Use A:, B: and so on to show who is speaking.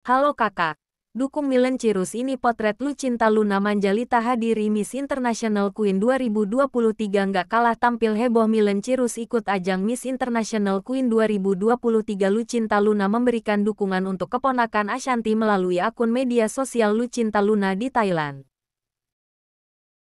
A: Halo kakak, dukung Milan Cirus ini potret lu cinta Luna Manjalita hadiri Miss International Queen 2023 nggak kalah tampil heboh Milan Cirus ikut ajang Miss International Queen 2023 lu cinta Luna memberikan dukungan untuk keponakan Ashanti melalui akun media sosial lu cinta Luna di Thailand.